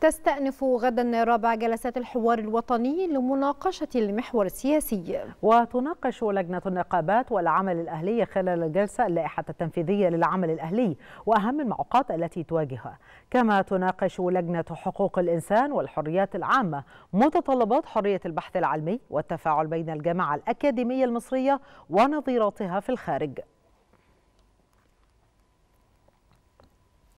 تستأنف غدا رابع جلسات الحوار الوطني لمناقشة المحور السياسي وتناقش لجنة النقابات والعمل الأهلي خلال الجلسة اللائحة التنفيذية للعمل الأهلي وأهم المعوقات التي تواجهها كما تناقش لجنة حقوق الإنسان والحريات العامة متطلبات حرية البحث العلمي والتفاعل بين الجامعة الأكاديمية المصرية ونظيراتها في الخارج